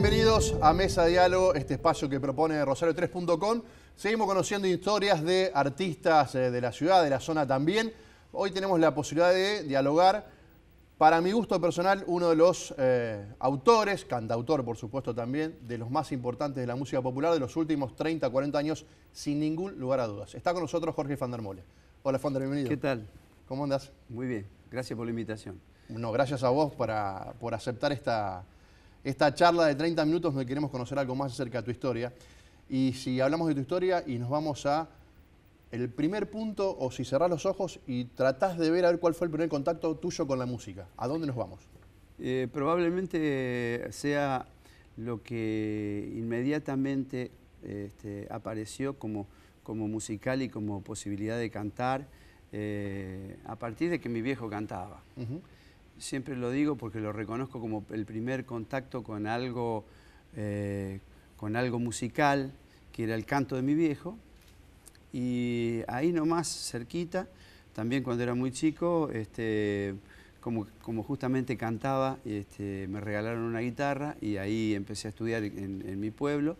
Bienvenidos a Mesa Diálogo, este espacio que propone Rosario3.com. Seguimos conociendo historias de artistas eh, de la ciudad, de la zona también. Hoy tenemos la posibilidad de dialogar, para mi gusto personal, uno de los eh, autores, cantautor por supuesto también, de los más importantes de la música popular de los últimos 30, 40 años, sin ningún lugar a dudas. Está con nosotros Jorge Fandermole. Hola Fander, bienvenido. ¿Qué tal? ¿Cómo andas? Muy bien, gracias por la invitación. No, gracias a vos para, por aceptar esta, esta charla de 30 minutos donde queremos conocer algo más acerca de tu historia. Y si hablamos de tu historia y nos vamos a el primer punto, o si cerrás los ojos y tratás de ver a ver cuál fue el primer contacto tuyo con la música, ¿a dónde nos vamos? Eh, probablemente sea lo que inmediatamente este, apareció como, musical y como posibilidad de cantar eh, a partir de que mi viejo cantaba siempre lo digo porque lo reconozco como el primer contacto con algo, eh, con algo musical, que era el canto de mi viejo. Y ahí nomás, cerquita, también cuando era muy chico, este, como, justamente cantaba, este, me regalaron una guitarra y ahí empecé a estudiar en, mi pueblo.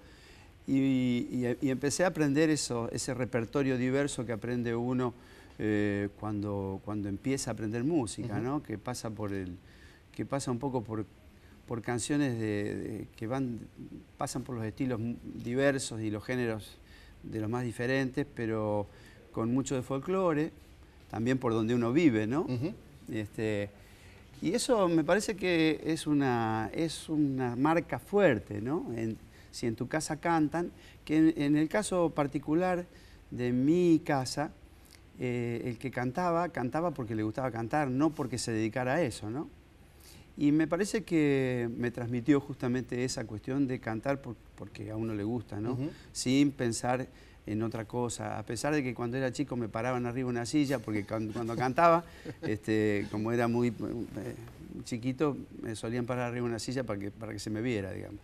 Y, empecé a aprender eso, ese repertorio diverso que aprende uno eh, cuando, cuando empieza a aprender música, ¿no? Que pasa por el, que pasa un poco por, canciones de, que van, pasan por los estilos diversos y los géneros de los más diferentes, pero con mucho de folclore, también por donde uno vive, ¿no? este, y eso me parece que es una, es una marca fuerte, ¿no? si en tu casa cantan, que en el caso particular de mi casa, eh, el que cantaba, cantaba porque le gustaba cantar, no porque se dedicara a eso, ¿no? Y me parece que me transmitió justamente esa cuestión de cantar porque a uno le gusta, ¿no? Sin pensar en otra cosa. A pesar de que cuando era chico me paraban arriba una silla, porque cuando, cantaba, este, como era muy eh, chiquito, me solían parar arriba una silla para que, para que se me viera, digamos.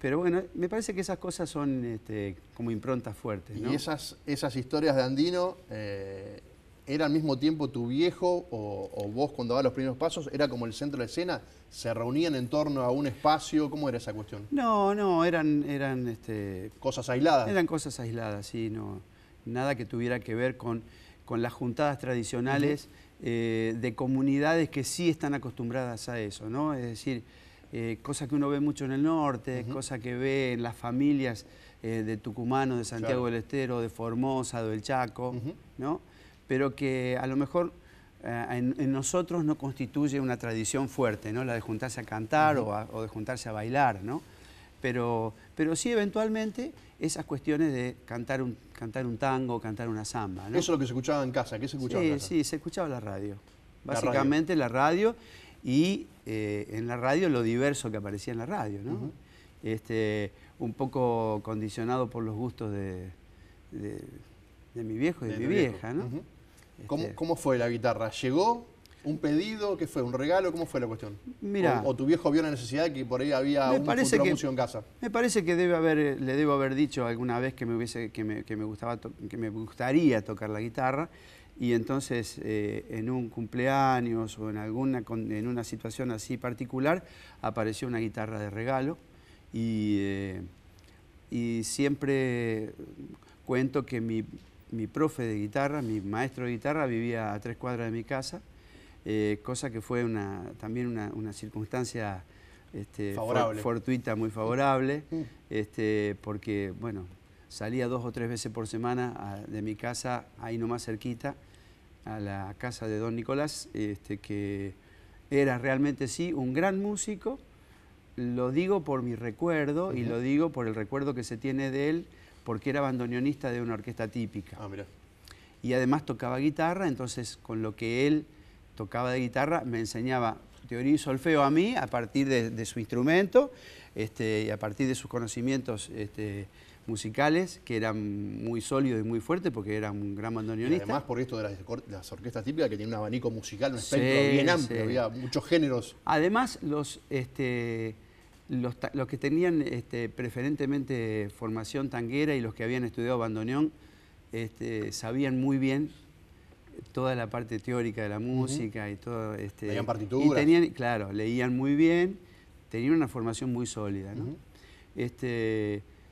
Pero bueno, me parece que esas cosas son este, como improntas fuertes. Y esas, esas historias de Andino, eh, ¿era al mismo tiempo tu viejo o, vos cuando dabas los primeros pasos? ¿Era como el centro de escena? ¿Se reunían en torno a un espacio? ¿Cómo era esa cuestión? No, no, eran... eran este, cosas aisladas. Eran cosas aisladas, sí, no. Nada que tuviera que ver con, con las juntadas tradicionales eh, de comunidades que sí están acostumbradas a eso, ¿no? Es decir eh, cosa que uno ve mucho en el norte, cosa que ve en las familias eh, de Tucumano, de Santiago del Estero, de Formosa, El Chaco, ¿no? Pero que a lo mejor eh, en, nosotros no constituye una tradición fuerte, ¿no? La de juntarse a cantar o, de juntarse a bailar, ¿no? Pero, pero sí eventualmente esas cuestiones de cantar un, cantar un tango, cantar una samba, Eso es lo que se escuchaba en casa, ¿qué se escuchaba sí, Sí, se escuchaba la radio. Básicamente la radio y eh, en la radio lo diverso que aparecía en la radio, ¿no? este, un poco condicionado por los gustos de, de, mi viejo y de, mi vieja, ¿no? ¿Cómo, este. ¿Cómo, fue la guitarra? ¿Llegó? ¿Un pedido? ¿Qué fue? ¿Un regalo? ¿Cómo fue la cuestión? o, tu viejo vio una necesidad que por ahí había un futuro en casa. Me parece que debe haber, eh, le debo haber dicho alguna vez que me, hubiese, que me, que me, gustaba que me gustaría tocar la guitarra y entonces eh, en un cumpleaños o en, alguna, en una situación así particular apareció una guitarra de regalo y, eh, siempre cuento que mi, profe de guitarra, mi maestro de guitarra vivía a tres cuadras de mi casa, eh, cosa que fue una, también una, circunstancia este, fortuita, muy favorable, este, porque bueno, salía dos o tres veces por semana de mi casa, ahí nomás cerquita, a la casa de don Nicolás, este, que era realmente sí un gran músico, lo digo por mi recuerdo y lo digo por el recuerdo que se tiene de él, porque era bandoneonista de una orquesta típica. Ah, y además tocaba guitarra, entonces con lo que él tocaba de guitarra me enseñaba teoría y solfeo a mí a partir de, su instrumento este, y a partir de sus conocimientos este, musicales que eran muy sólidos y muy fuertes porque era un gran bandoneonista. Y además por esto de las, orquestas típicas que tienen un abanico musical, un espectro bien amplio, había muchos géneros. Además los, este, los, que tenían este, preferentemente formación tanguera y los que habían estudiado bandoneón este, sabían muy bien toda la parte teórica de la música y todo. Este, partituras. tenían, claro, leían muy bien, tenían una formación muy sólida. ¿no?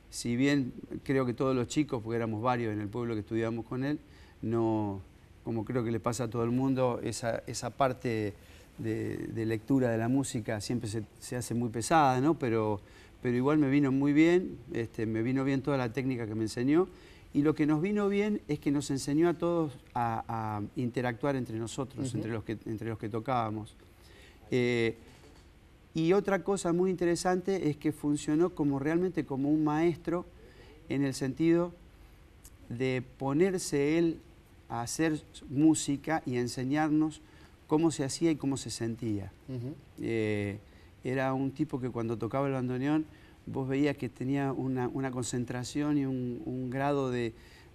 si bien creo que todos los chicos, porque éramos varios en el pueblo que estudiábamos con él, no, como creo que le pasa a todo el mundo, esa, esa parte de, lectura de la música siempre se, hace muy pesada, ¿no? Pero, pero igual me vino muy bien, este, me vino bien toda la técnica que me enseñó y lo que nos vino bien es que nos enseñó a todos a, interactuar entre nosotros, entre, los que, entre los que tocábamos. Eh, y otra cosa muy interesante es que funcionó como realmente como un maestro en el sentido de ponerse él a hacer música y enseñarnos cómo se hacía y cómo se sentía. Eh, era un tipo que cuando tocaba el bandoneón vos veías que tenía una, concentración y un, grado de,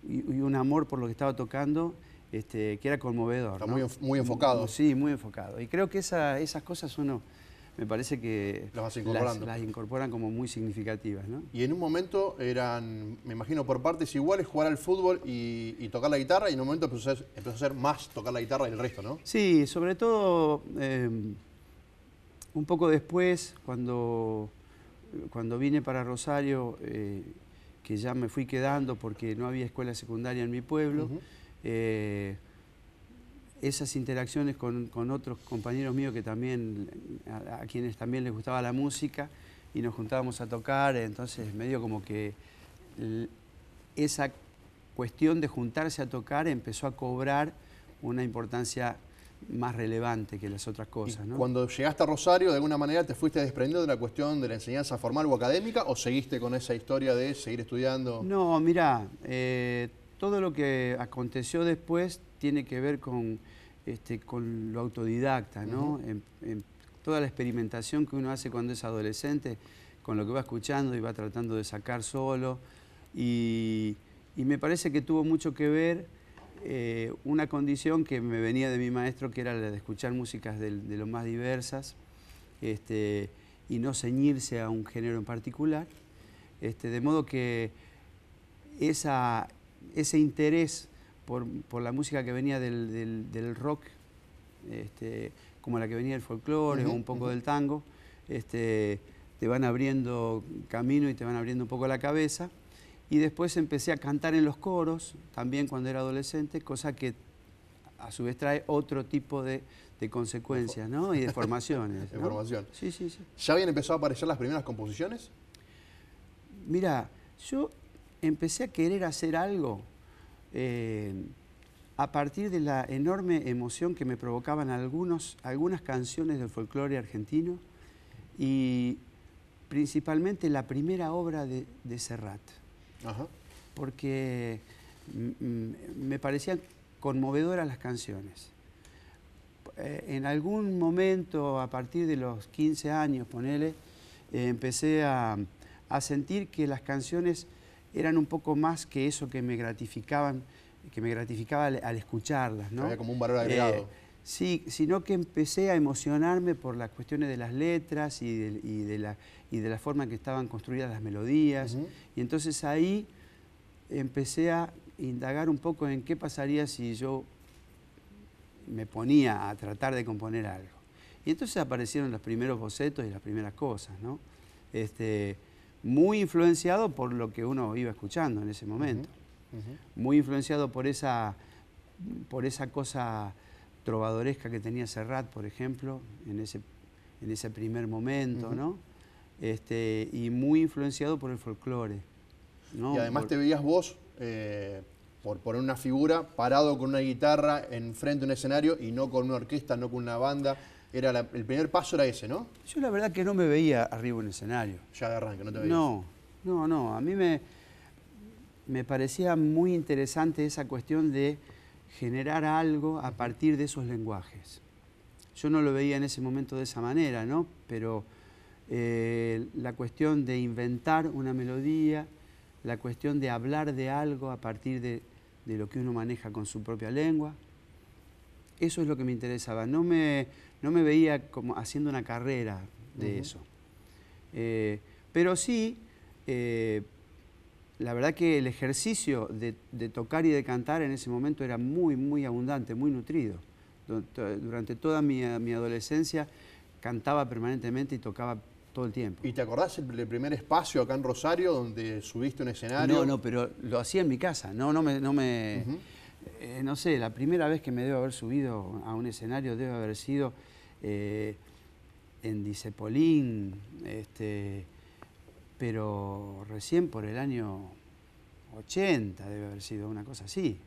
y, un amor por lo que estaba tocando este, que era conmovedor. muy, enfocado. Sí, muy enfocado. Y creo que esas cosas uno me parece que las, incorporan como muy significativas. ¿no? Y en un momento eran, me imagino, por partes iguales, jugar al fútbol y, tocar la guitarra, y en un momento empezó a, ser, más tocar la guitarra y el resto, ¿no? Sí, sobre todo em, un poco después, cuando, cuando vine para Rosario, eh, que ya me fui quedando porque no había escuela secundaria en mi pueblo, esas interacciones con, otros compañeros míos que también, a, quienes también les gustaba la música y nos juntábamos a tocar, entonces medio como que esa cuestión de juntarse a tocar empezó a cobrar una importancia más relevante que las otras cosas. Cuando llegaste a Rosario, de alguna manera te fuiste desprendiendo de la cuestión de la enseñanza formal o académica o seguiste con esa historia de seguir estudiando? No, mira, eh, todo lo que aconteció después tiene que ver con, este, con lo autodidacta, ¿no? en, toda la experimentación que uno hace cuando es adolescente, con lo que va escuchando y va tratando de sacar solo. Y, y me parece que tuvo mucho que ver eh, una condición que me venía de mi maestro, que era la de escuchar músicas de, de lo más diversas este, y no ceñirse a un género en particular. Este, de modo que esa, ese interés por, la música que venía del, rock, este, como la que venía del folclore o un poco del tango, este, te van abriendo camino y te van abriendo un poco la cabeza. Y después empecé a cantar en los coros, también cuando era adolescente, cosa que a su vez trae otro tipo de, de consecuencias, ¿no? Y de formaciones. de formación. Sí, sí, sí. ¿Ya habían empezado a aparecer las primeras composiciones? Mira, yo empecé a querer hacer algo eh, a partir de la enorme emoción que me provocaban algunas canciones del folclore argentino y principalmente la primera obra de, Serrat. Porque mm, mm, me parecían conmovedoras las canciones. Eh, en algún momento, a partir de los 15 años, ponele, empecé a, a sentir que las canciones eran un poco más que eso que me gratificaban, que me gratificaba al, escucharlas, ¿no? Había como un valor agregado. Eh, sí, sino que empecé a emocionarme por las cuestiones de las letras y de, la, y de la forma en que estaban construidas las melodías. Y entonces ahí empecé a indagar un poco en qué pasaría si yo me ponía a tratar de componer algo. Y entonces aparecieron los primeros bocetos y las primeras cosas, ¿no? Este, muy influenciado por lo que uno iba escuchando en ese momento, muy influenciado por esa, por esa cosa trovadoresca que tenía Serrat, por ejemplo, en ese, en ese primer momento, ¿no? Este, y muy influenciado por el folclore. Y además te veías vos, eh, por poner una figura, parado con una guitarra en frente de un escenario y no con una orquesta, no con una banda. Era el primer paso era ese, ¿no? Yo la verdad que no me veía arriba en el escenario. Ya de no te veía. No, no, no. A mí me, me parecía muy interesante esa cuestión de generar algo a partir de esos lenguajes. Yo no lo veía en ese momento de esa manera, ¿no? Pero eh, la cuestión de inventar una melodía, la cuestión de hablar de algo a partir de lo que uno maneja con su propia lengua, eso es lo que me interesaba. No me, no me veía como haciendo una carrera de eso. Eh, pero sí, eh, la verdad que el ejercicio de, tocar y de cantar en ese momento era muy, muy abundante, muy nutrido. Durante toda mi, adolescencia cantaba permanentemente y tocaba todo el tiempo. ¿Y te acordás del primer espacio acá en Rosario donde subiste un escenario? No, no, pero lo hacía en mi casa, no, no me... No me eh, no sé, la primera vez que me debo haber subido a un escenario debe haber sido eh, en Dicepolín, este, pero recién por el año 80 debe haber sido una cosa así.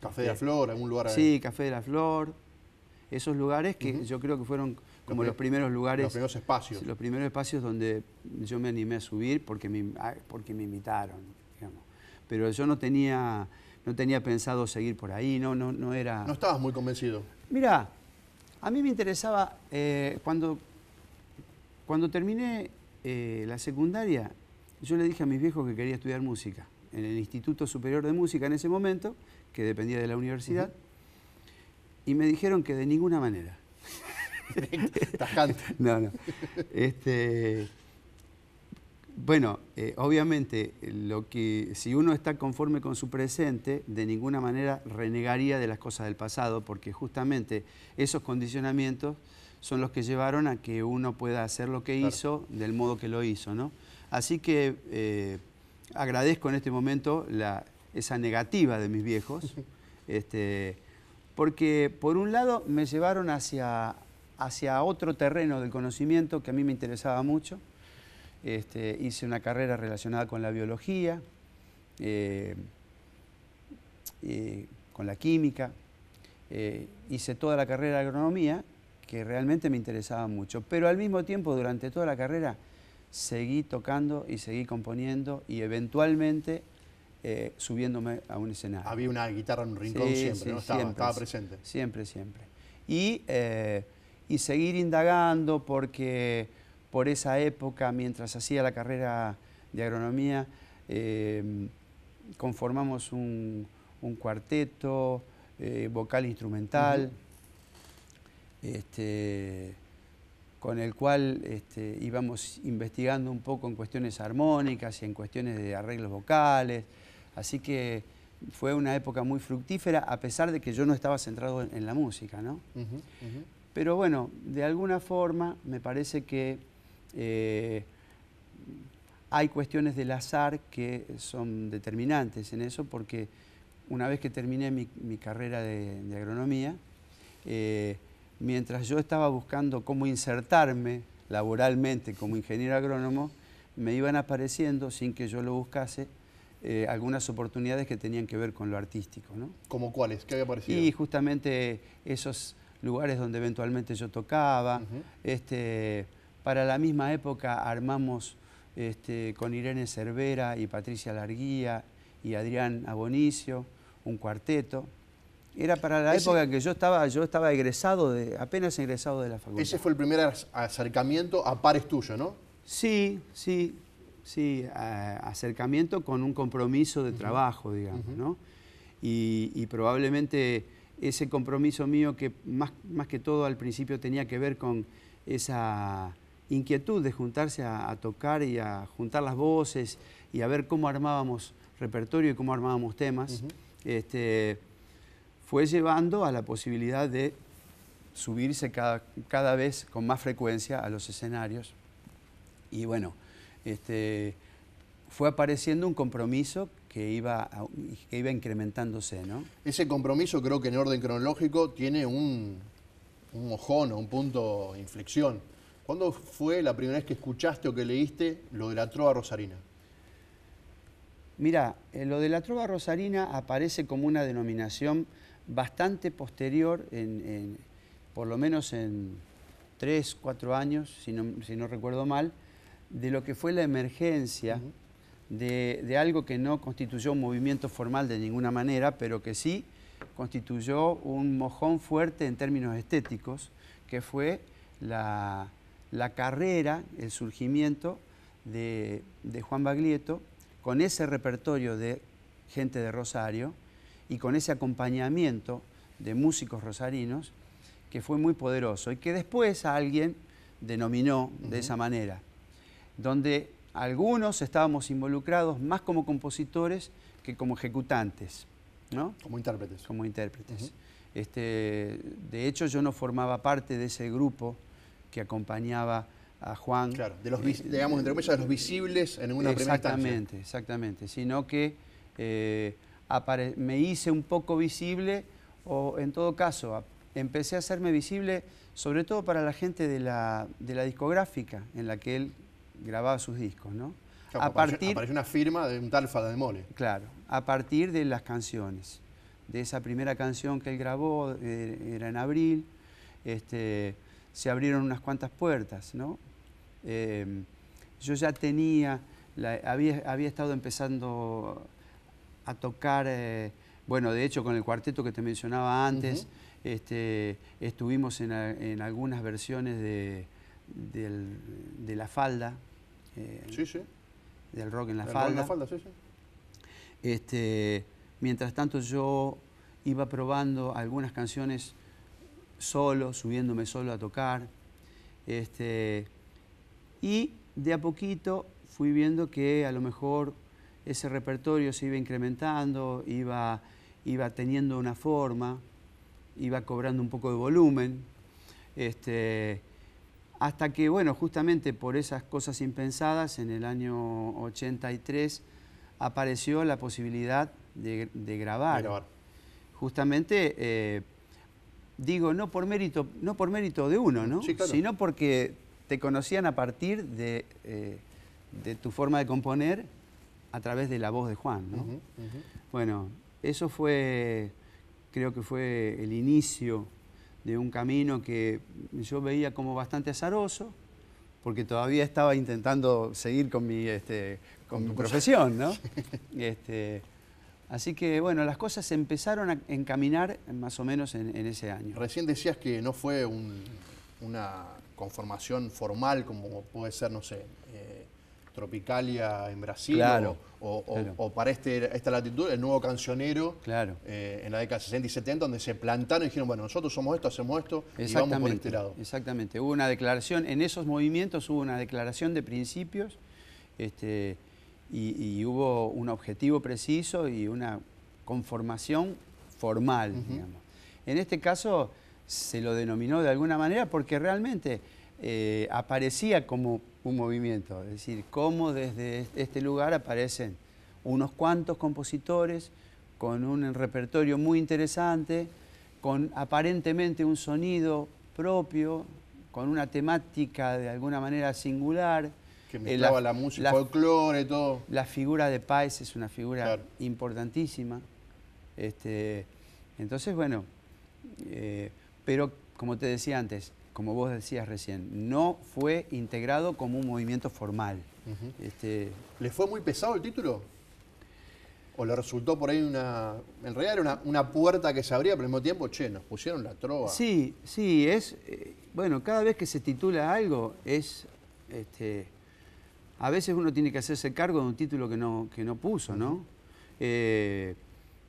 Café de la eh, Flor, algún lugar. Sí, Café de la Flor, esos lugares que yo creo que fueron como los, primeros lugares. Los primeros espacios. Los primeros espacios donde yo me animé a subir porque me, ah, porque me invitaron, Pero yo no tenía no tenía pensado seguir por ahí, no, no, no era... No estabas muy convencido. Mira, a mí me interesaba, eh, cuando, cuando terminé eh, la secundaria, yo le dije a mis viejos que quería estudiar música en el Instituto Superior de Música en ese momento, que dependía de la universidad, y me dijeron que de ninguna manera. no, no. Este, bueno, eh, obviamente, lo que, si uno está conforme con su presente, de ninguna manera renegaría de las cosas del pasado, porque justamente esos condicionamientos son los que llevaron a que uno pueda hacer lo que hizo del modo que lo hizo, ¿no? Así que eh, agradezco en este momento esa negativa de mis viejos, este, porque por un lado me llevaron hacia otro terreno del conocimiento que a mí me interesaba mucho, este, hice una carrera relacionada con la biología, eh, con la química. Eh, hice toda la carrera de agronomía, que realmente me interesaba mucho. Pero al mismo tiempo, durante toda la carrera, seguí tocando y seguí componiendo y eventualmente eh, subiéndome a un escenario. Había una guitarra en un rincón siempre, ¿no? Estaba, siempre, presente. Siempre, siempre. y seguir indagando porque por esa época, mientras hacía la carrera de agronomía, eh, conformamos un, cuarteto eh, vocal instrumental, este, con el cual este, íbamos investigando un poco en cuestiones armónicas y en cuestiones de arreglos vocales. Así que fue una época muy fructífera, a pesar de que yo no estaba centrado en, la música, ¿no? Pero bueno, de alguna forma me parece que eh, hay cuestiones del azar que son determinantes en eso porque una vez que terminé mi, carrera de, agronomía, eh, mientras yo estaba buscando cómo insertarme laboralmente como ingeniero agrónomo, me iban apareciendo, sin que yo lo buscase, eh, algunas oportunidades que tenían que ver con lo artístico. ¿no? ¿Como cuáles? ¿Qué había aparecido? Y justamente esos lugares donde eventualmente yo tocaba, este, para la misma época armamos este, con Irene Cervera y Patricia Larguía y Adrián Abonicio un cuarteto. Era para la época que yo estaba, yo estaba egresado, de, apenas egresado de la facultad. Ese fue el primer acercamiento a pares tuyo, ¿no? Sí, sí, sí, acercamiento con un compromiso de trabajo, digamos, ¿no? Y, y, probablemente ese compromiso mío que más, más que todo al principio tenía que ver con esa inquietud de juntarse a, tocar y a juntar las voces y a ver cómo armábamos repertorio y cómo armábamos temas, este, fue llevando a la posibilidad de subirse cada, vez con más frecuencia a los escenarios. Y bueno, este, fue apareciendo un compromiso que iba, que iba incrementándose, ¿no? Ese compromiso creo que en orden cronológico tiene un, un mojón o un punto inflexión. ¿Cuándo fue la primera vez que escuchaste o que leíste lo de la trova rosarina? Mira, eh, lo de la trova rosarina aparece como una denominación bastante posterior, en, por lo menos en tres, cuatro años, si no, recuerdo mal, de lo que fue la emergencia de, algo que no constituyó un movimiento formal de ninguna manera, pero que sí constituyó un mojón fuerte en términos estéticos, que fue la, la carrera, el surgimiento de, Juan Baglieto con ese repertorio de gente de Rosario y con ese acompañamiento de músicos rosarinos que fue muy poderoso y que después alguien denominó de esa manera, donde algunos estábamos involucrados más como compositores que como ejecutantes. ¿no? Como intérpretes. Como intérpretes. Este, de hecho, yo no formaba parte de ese grupo que acompañaba a Juan. Claro, de los, eh, digamos, entre comillas, de los visibles en una primera Exactamente, exactamente. Sino que eh, me hice un poco visible, o en todo caso, empecé a hacerme visible, sobre todo para la gente de la, discográfica en la que él grababa sus discos, ¿no? a partir, apareció una firma de un tal de Mole. Claro, a partir de las canciones. De esa primera canción que él grabó, eh, era en abril. Este, se abrieron unas cuantas puertas, ¿no? Eh, yo ya tenía, había, estado empezando a tocar, eh, bueno, de hecho con el cuarteto que te mencionaba antes, este, estuvimos en, algunas versiones de, de La Falda. Eh, sí, sí. Del rock en La Falda. Rock en la falda sí, sí. Este, mientras tanto yo iba probando algunas canciones solo, subiéndome solo a tocar. Este, y de a poquito fui viendo que a lo mejor ese repertorio se iba incrementando, iba, iba teniendo una forma, iba cobrando un poco de volumen. Este, hasta que, bueno, justamente por esas cosas impensadas, en el año 83 apareció la posibilidad de, grabar. Justamente eh, digo, no por mérito, no por mérito de uno, ¿no? Sino porque te conocían a partir eh, de, tu forma de componer a través de la voz de Juan, Bueno, eso fue, creo que fue el inicio de un camino que yo veía como bastante azaroso, porque todavía estaba intentando seguir con mi, este, con profesión, ¿no? Este, Así que, bueno, las cosas empezaron a encaminar más o menos en, ese año. Recién decías que no fue una conformación formal como puede ser, no sé, eh, Tropicalia en Brasil o, para este, esta latitud el nuevo cancionero claro. Eh, en la década 60 y 70 donde se plantaron y dijeron, bueno, nosotros somos esto, hacemos esto y vamos por este lado. Exactamente, hubo una declaración, en esos movimientos hubo una declaración de principios este, y, hubo un objetivo preciso y una conformación formal, digamos. En este caso se lo denominó de alguna manera porque realmente eh, aparecía como un movimiento, es decir, cómo desde este lugar aparecen unos cuantos compositores con un repertorio muy interesante, con aparentemente un sonido propio, con una temática de alguna manera singular, que mezclaba eh, la, la música, el folclore, todo. La figura de Páez es una figura importantísima. Este, entonces, bueno, eh, pero como te decía antes, como vos decías recién, no fue integrado como un movimiento formal. Este. ¿Le fue muy pesado el título? ¿O le resultó por ahí una... En realidad era una, puerta que se abría, pero al mismo tiempo, che, nos pusieron la trova. Sí, sí, es... Eh, bueno, cada vez que se titula algo es... Este, a veces uno tiene que hacerse cargo de un título que no, puso, ¿no? Eh,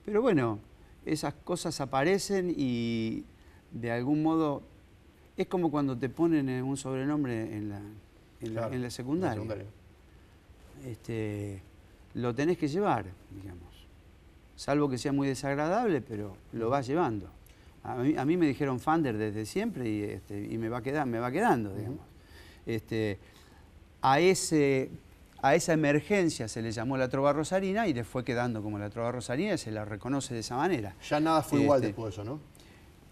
pero bueno, esas cosas aparecen y de algún modo es como cuando te ponen eh, un sobrenombre en la, en la, secundaria. Este, lo tenés que llevar, digamos. Salvo que sea muy desagradable, pero lo vas llevando. A mí, me dijeron Fander desde siempre y, este, me, va me va quedando, digamos. Este, a, ese, a esa emergencia se le llamó la trova rosarina y le fue quedando como la trova rosarina y se la reconoce de esa manera. Ya nada fue igual este, después de eso, ¿no?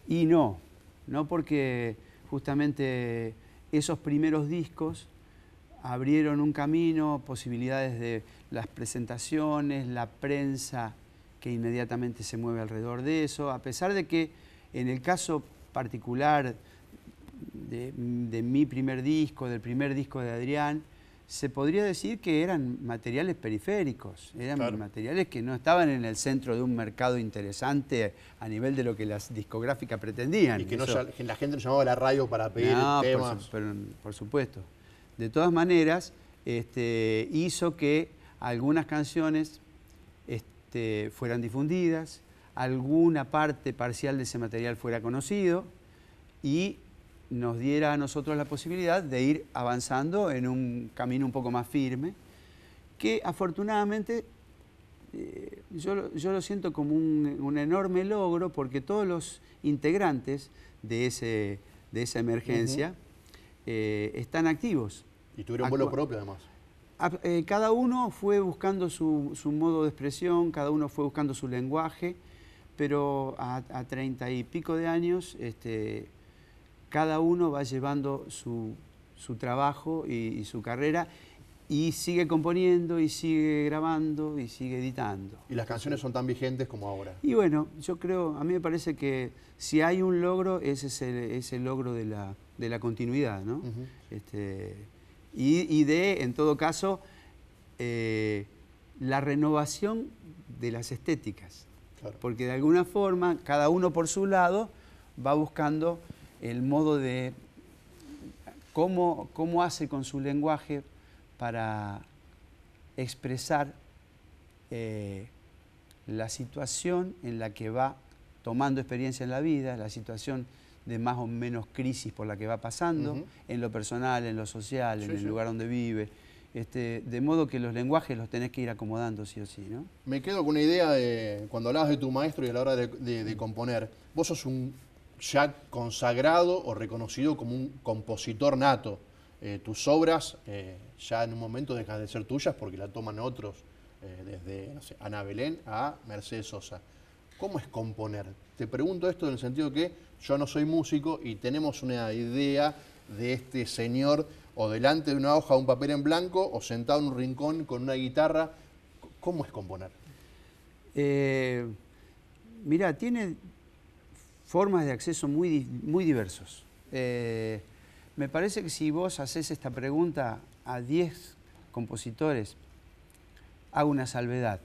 Y no, no porque justamente esos primeros discos abrieron un camino, posibilidades de las presentaciones, la prensa que inmediatamente se mueve alrededor de eso, a pesar de que en el caso particular de, mi primer disco, del primer disco de Adrián, se podría decir que eran materiales periféricos, eran materiales que no estaban en el centro de un mercado interesante a nivel de lo que las discográficas pretendían. Y que la gente no llamaba a la radio para pedir temas. Por, pero, por supuesto. De todas maneras, este, hizo que algunas canciones este, fueran difundidas, alguna parte parcial de ese material fuera conocido y nos diera a nosotros la posibilidad de ir avanzando en un camino un poco más firme, que afortunadamente eh, yo, lo siento como un, enorme logro porque todos los integrantes de, ese, de esa emergencia eh, están activos. Y tuvieron vuelo propio además. Eh, cada uno fue buscando su, modo de expresión, cada uno fue buscando su lenguaje, pero a treinta y pico de años este, cada uno va llevando su, trabajo y, su carrera y sigue componiendo y sigue grabando y sigue editando. ¿Y las canciones son tan vigentes como ahora? Y bueno, yo creo, a mí me parece que si hay un logro, ese es el, logro de la, continuidad, ¿no? Este, y, de, en todo caso, eh, la renovación de las estéticas. Porque de alguna forma, cada uno por su lado va buscando el modo de cómo, hace con su lenguaje para expresar eh, la situación en la que va tomando experiencia en la vida, la situación de más o menos crisis por la que va pasando, en lo personal, en lo social, en el lugar donde vive. Este, de modo que los lenguajes los tenés que ir acomodando sí o sí, ¿no? Me quedo con una idea de cuando hablas de tu maestro y a la hora de, de componer. Vos sos un ya consagrado o reconocido como un compositor nato. Eh, tus obras eh, ya en un momento dejan de ser tuyas porque la toman otros, eh, desde no Ana Belén a Mercedes Sosa. ¿Cómo es componer? Te pregunto esto en el sentido que yo no soy músico y tenemos una idea de este señor o delante de una hoja, un papel en blanco o sentado en un rincón con una guitarra. ¿Cómo es componer? mira, tiene, formas de acceso muy, muy diversos. Eh, me parece que si vos haces esta pregunta a 10 compositores, hago una salvedad.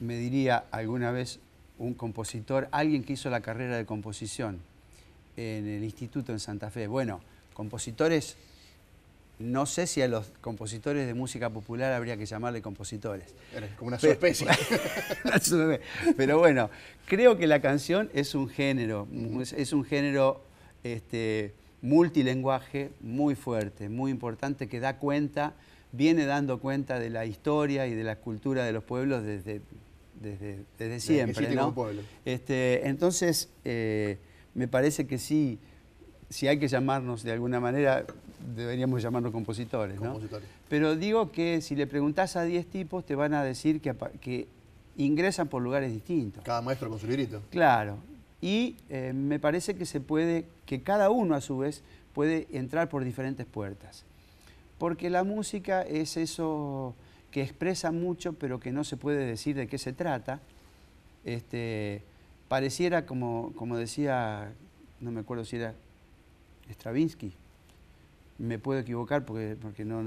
Me diría alguna vez un compositor, alguien que hizo la carrera de composición en el instituto en Santa Fe. Bueno, compositores no sé si a los compositores de música popular habría que llamarle compositores. Como una subespecie. Pero, bueno, creo que la canción es un género, es, un género este, multilenguaje muy fuerte, muy importante, que da cuenta, viene dando cuenta de la historia y de la cultura de los pueblos desde, desde, desde siempre. Este, entonces, eh, me parece que sí si hay que llamarnos de alguna manera, deberíamos llamarnos compositores, ¿no? Compositores. Pero digo que si le preguntás a 10 tipos, te van a decir que, ingresan por lugares distintos. Cada maestro con su librito. Claro. Y eh, me parece que se puede, que cada uno a su vez puede entrar por diferentes puertas. Porque la música es eso que expresa mucho, pero que no se puede decir de qué se trata. Este, pareciera, como, como decía, no me acuerdo si era Stravinsky. Me puedo equivocar porque, porque no,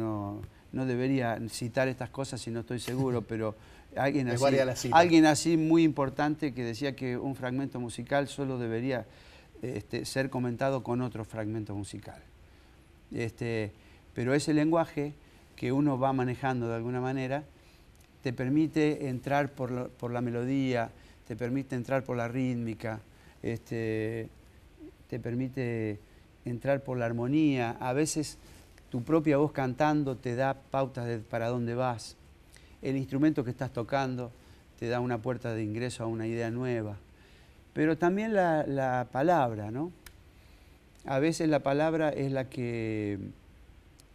no, debería citar estas cosas si no estoy seguro, pero alguien así, alguien así muy importante que decía que un fragmento musical solo debería este, ser comentado con otro fragmento musical. Este, pero ese lenguaje que uno va manejando de alguna manera te permite entrar por la, por la melodía, te permite entrar por la rítmica, este, te permite entrar por la armonía, a veces tu propia voz cantando te da pautas de para dónde vas, el instrumento que estás tocando te da una puerta de ingreso a una idea nueva, pero también la, la palabra, ¿no? A veces la palabra es la que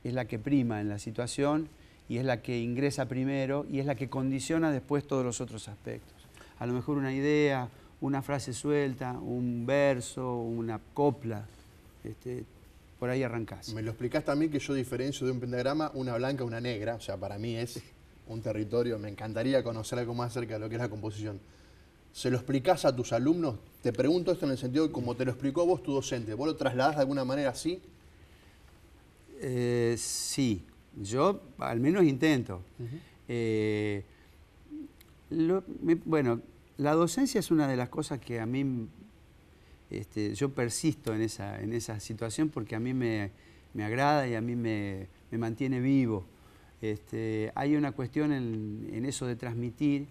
es la que prima en la situación y es la que ingresa primero y es la que condiciona después todos los otros aspectos. A lo mejor una idea, una frase suelta, un verso, una copla. Este, por ahí arrancás. Me lo explicás también que yo diferencio de un pentagrama una blanca, una negra. O sea, para mí es un territorio, me encantaría conocer algo más acerca de lo que es la composición. ¿Se lo explicás a tus alumnos? Te pregunto esto en el sentido de como te lo explicó vos tu docente. ¿Vos lo trasladás de alguna manera así? Eh, sí, yo al menos intento. Eh, bueno, la docencia es una de las cosas que a mí este, yo persisto en esa, situación porque a mí me, agrada y a mí me, mantiene vivo. Este, hay una cuestión en, eso de transmitir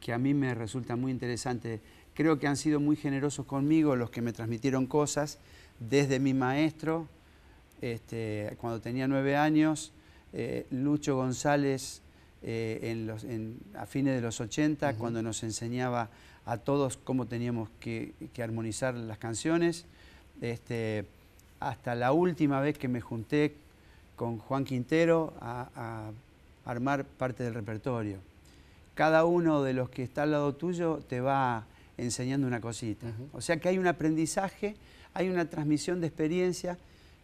que a mí me resulta muy interesante. Creo que han sido muy generosos conmigo los que me transmitieron cosas desde mi maestro, este, cuando tenía nueve años, eh, Lucho González eh, a fines de los 80, cuando nos enseñaba a todos cómo teníamos que, armonizar las canciones. Este, hasta la última vez que me junté con Juan Quintero a, armar parte del repertorio. Cada uno de los que está al lado tuyo te va enseñando una cosita. O sea que hay un aprendizaje, hay una transmisión de experiencia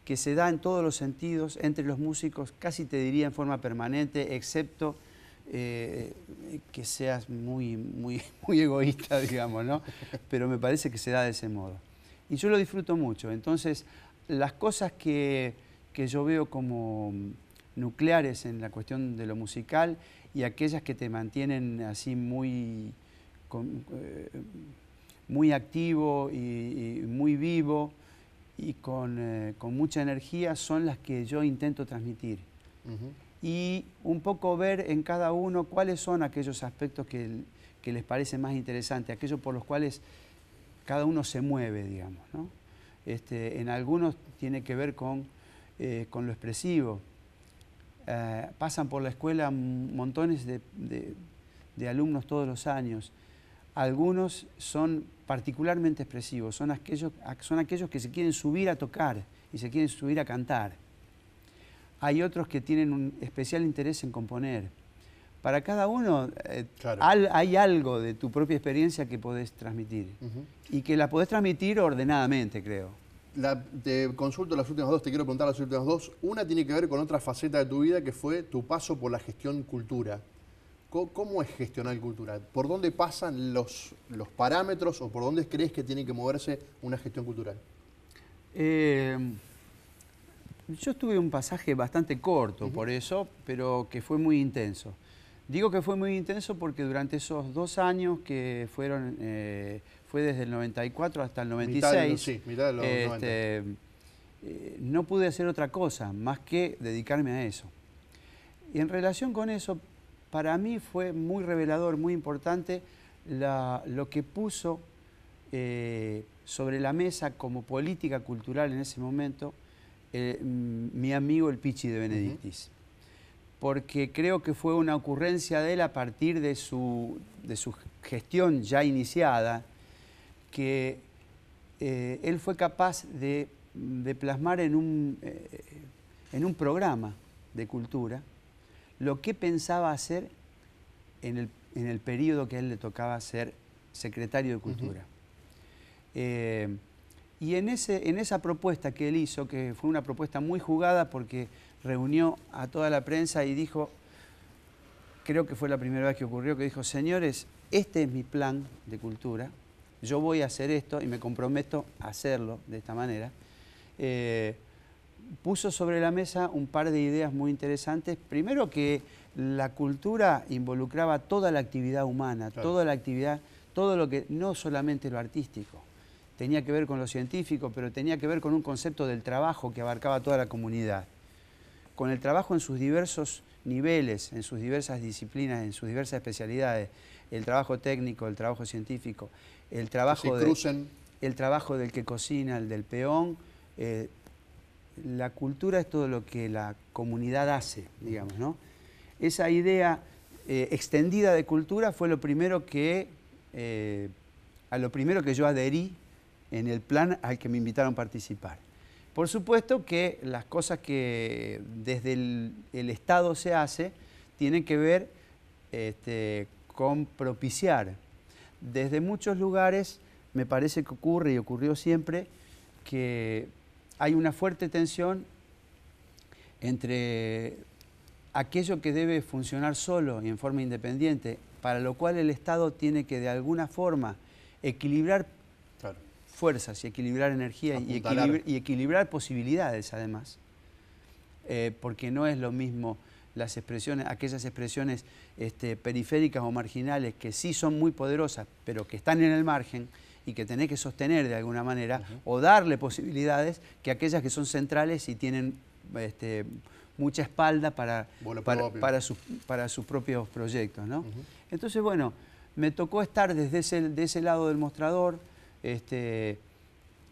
que se da en todos los sentidos entre los músicos, casi te diría en forma permanente, excepto eh, que seas muy, muy, muy egoísta, digamos, ¿no? Pero me parece que se da de ese modo. Y yo lo disfruto mucho. Entonces, las cosas que, que yo veo como nucleares en la cuestión de lo musical y aquellas que te mantienen así muy, eh, muy activo y, muy vivo y con, eh, con, mucha energía son las que yo intento transmitir y un poco ver en cada uno cuáles son aquellos aspectos que, les parece más interesantes, aquellos por los cuales cada uno se mueve, digamos. ¿no? Este, en algunos tiene que ver con, eh, lo expresivo. Eh, pasan por la escuela montones de, alumnos todos los años. Algunos son particularmente expresivos, son aquellos, son aquellos que se quieren subir a tocar y se quieren subir a cantar hay otros que tienen un especial interés en componer. Para cada uno eh, hay algo de tu propia experiencia que podés transmitir y que la podés transmitir ordenadamente, creo. La, te consulto las últimas dos, te quiero preguntar las últimas dos. Una tiene que ver con otra faceta de tu vida que fue tu paso por la gestión cultura. ¿Cómo, es gestionar cultura? ¿Por dónde pasan los, los parámetros o por dónde crees que tiene que moverse una gestión cultural? Eh, yo tuve un pasaje bastante corto por eso, pero que fue muy intenso. Digo que fue muy intenso porque durante esos dos años que fueron, eh, fue desde el 94 hasta el 96, este, eh, no pude hacer otra cosa más que dedicarme a eso. Y en relación con eso, para mí fue muy revelador, muy importante lo que puso eh, sobre la mesa como política cultural en ese momento eh, mi amigo el Pichi de Benedictis, porque creo que fue una ocurrencia de él a partir de su, de su gestión ya iniciada, que eh, él fue capaz de, plasmar en un, eh, en un programa de cultura lo que pensaba hacer en el, en el periodo que a él le tocaba ser secretario de Cultura. Y en, ese, en esa propuesta que él hizo, que fue una propuesta muy jugada porque reunió a toda la prensa y dijo, creo que fue la primera vez que ocurrió, que dijo, señores, este es mi plan de cultura, yo voy a hacer esto y me comprometo a hacerlo de esta manera. Eh, puso sobre la mesa un par de ideas muy interesantes. Primero que la cultura involucraba toda la actividad humana, toda la actividad, todo lo que, no solamente lo artístico tenía que ver con lo científico, pero tenía que ver con un concepto del trabajo que abarcaba toda la comunidad. Con el trabajo en sus diversos niveles, en sus diversas disciplinas, en sus diversas especialidades, el trabajo técnico, el trabajo científico, el trabajo, del que cocina, el del peón. Eh, la cultura es todo lo que la comunidad hace, digamos, Esa idea eh, extendida de cultura fue lo primero que, eh, a lo primero que yo adherí en el plan al que me invitaron a participar. Por supuesto que las cosas que desde el, Estado se hace tienen que ver este, con propiciar. Desde muchos lugares me parece que ocurre y ocurrió siempre que hay una fuerte tensión entre aquello que debe funcionar solo y en forma independiente, para lo cual el Estado tiene que de alguna forma equilibrar fuerzas y equilibrar energía y, equilibrar posibilidades además. Eh, porque no es lo mismo las expresiones, aquellas expresiones este, periféricas o marginales que sí son muy poderosas, pero que están en el margen y que tenés que sostener de alguna manera o darle posibilidades que aquellas que son centrales y tienen este, mucha espalda para, para, para, sus propios proyectos. Entonces, bueno, me tocó estar desde de ese lado del mostrador, este,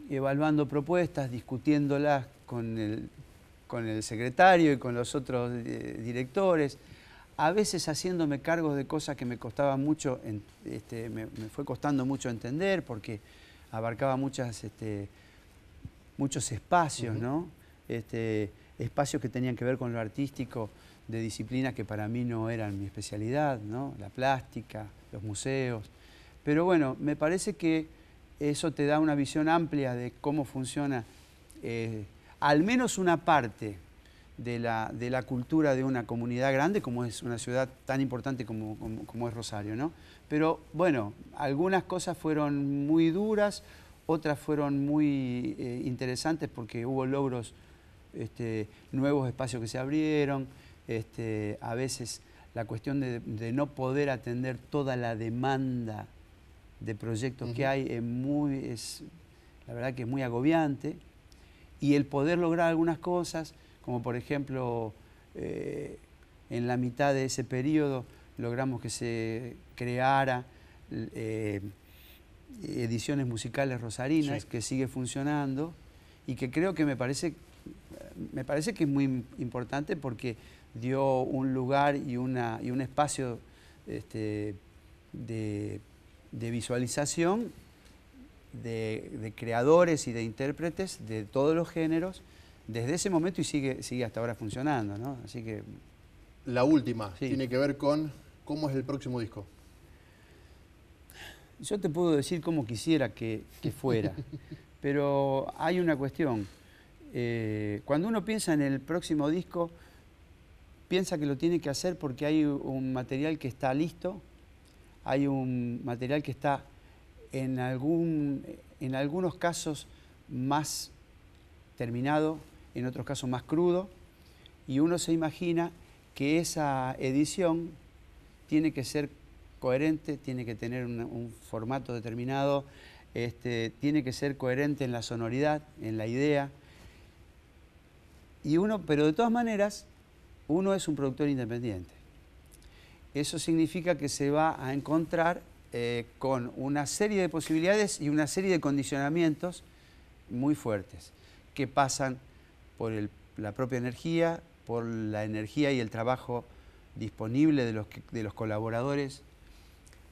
evaluando propuestas, discutiéndolas con el, secretario y con los otros eh, directores, a veces haciéndome cargos de cosas que me costaba mucho, este, me, fue costando mucho entender porque abarcaba muchas, este, muchos espacios, espacios que tenían que ver con lo artístico de disciplinas que para mí no eran mi especialidad, La plástica, los museos. Pero bueno, me parece que eso te da una visión amplia de cómo funciona eh, al menos una parte de la, cultura de una comunidad grande como es una ciudad tan importante como, es Rosario. Pero bueno, algunas cosas fueron muy duras, otras fueron muy eh, interesantes porque hubo logros, este, nuevos espacios que se abrieron, este, a veces la cuestión de no poder atender toda la demanda de proyectos que hay es muy, es, la verdad que es muy agobiante. Y el poder lograr algunas cosas, como por ejemplo, eh, en la mitad de ese periodo logramos que se creara eh, ediciones musicales rosarinas, que sigue funcionando y que creo que me parece, me parece que es muy importante porque dio un lugar y, una, y un espacio este, de de visualización de, creadores y de intérpretes de todos los géneros desde ese momento y sigue, sigue hasta ahora funcionando, Así que... La última tiene que ver con cómo es el próximo disco. Yo te puedo decir cómo quisiera que, fuera, pero hay una cuestión. Eh, cuando uno piensa en el próximo disco, piensa que lo tiene que hacer porque hay un material que está listo, hay un material que está en, algún, en algunos casos más terminado, en otros casos más crudo, y uno se imagina que esa edición tiene que ser coherente, tiene que tener un, formato determinado, este, tiene que ser coherente en la sonoridad, en la idea. Y uno, pero de todas maneras, uno es un productor independiente eso significa que se va a encontrar eh, con una serie de posibilidades y una serie de condicionamientos muy fuertes que pasan por la propia energía, por la energía y el trabajo disponible de los, colaboradores.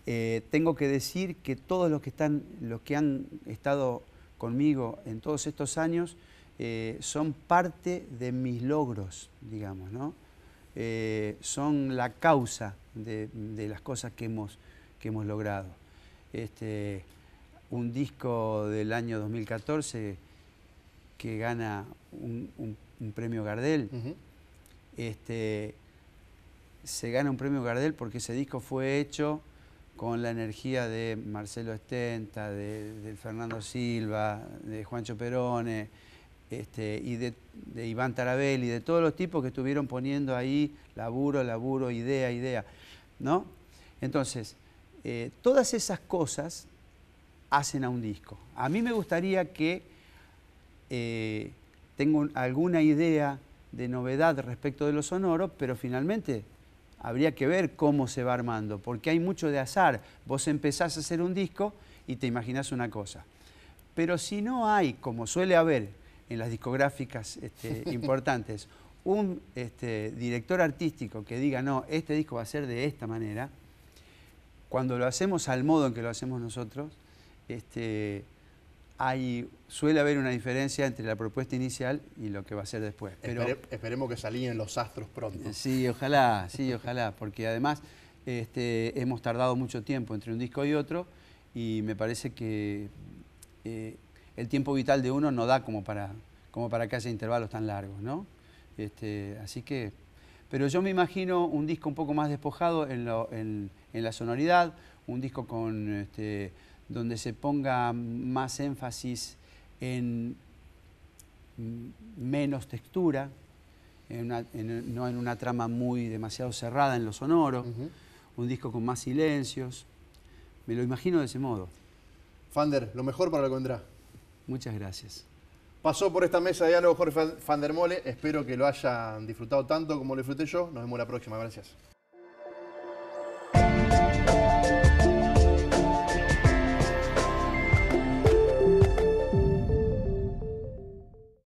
Eh, tengo que decir que todos los que, están, los que han estado conmigo en todos estos años eh, son parte de mis logros, digamos, ¿no? Eh, son la causa de, las cosas que hemos, logrado. Este, un disco del año 2014 que gana un, premio Gardel. este, se gana un premio Gardel porque ese disco fue hecho con la energía de Marcelo Estenta, de Fernando Silva, de Juancho Perone, este, y de, Iván Tarabel y de todos los tipos que estuvieron poniendo ahí laburo, laburo, idea, idea, ¿no? Entonces, eh, todas esas cosas hacen a un disco. A mí me gustaría que eh, tenga alguna idea de novedad respecto de lo sonoro, pero finalmente habría que ver cómo se va armando, porque hay mucho de azar. Vos empezás a hacer un disco y te imaginás una cosa. Pero si no hay, como suele haber, en las discográficas este, importantes, un este, director artístico que diga, no, este disco va a ser de esta manera, cuando lo hacemos al modo en que lo hacemos nosotros, este, hay, suele haber una diferencia entre la propuesta inicial y lo que va a ser después. Pero, esperemos que salían los astros pronto. Eh, sí, ojalá, sí, ojalá, porque además este, hemos tardado mucho tiempo entre un disco y otro y me parece que eh, el tiempo vital de uno no da como para, como para que haya intervalos tan largos, ¿no? Este, así que, pero yo me imagino un disco un poco más despojado en, la sonoridad, un disco con, este, donde se ponga más énfasis en menos textura, no en una trama muy demasiado cerrada en lo sonoro, un disco con más silencios. Me lo imagino de ese modo. Fander, lo mejor para lo que vendrá. Muchas gracias. Pasó por esta mesa de diálogo Jorge Fandermole. Espero que lo hayan disfrutado tanto como lo disfruté yo. Nos vemos la próxima. Gracias.